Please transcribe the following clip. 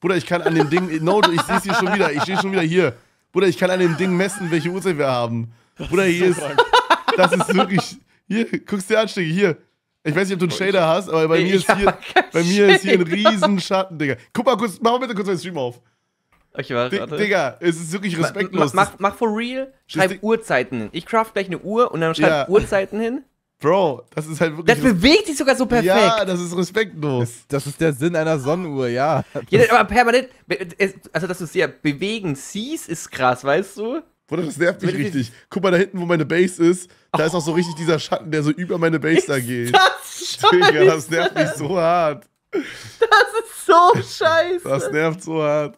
Bruder, ich kann an dem Ding, no, ich sehe es hier schon wieder, ich stehe schon wieder hier. Bruder, ich kann an dem Ding messen, welche Uhrzeit wir haben. Bruder, hier ist, das ist wirklich, hier, guckst dir an, Stiggy, hier. Ich weiß nicht, ob du einen Shader hast, aber bei, nee, mir, ist hier, bei mir ist hier ein riesen Schatten, Digga. Guck mal kurz, mach mal bitte kurz meinen Stream auf. Okay, warte, warte. Digga, es ist wirklich respektlos. Mach, mach, mach for real, schreib Uhrzeiten hin. Ich craft gleich eine Uhr und dann schreib ja. Uhrzeiten hin. Bro, das ist halt wirklich. Das bewegt sich sogar so perfekt. Ja, das ist respektlos. Das, das ist der Sinn einer Sonnenuhr, ja. ja aber permanent. Also, dass du es ja bewegen siehst, ist krass, weißt du? Bruder, das nervt mich richtig. Guck mal da hinten, wo meine Base ist. Da oh. ist auch so richtig dieser Schatten, der so über meine Base ist da geht. Das, Digga, das nervt mich so hart. Das ist so scheiße. Das nervt so hart.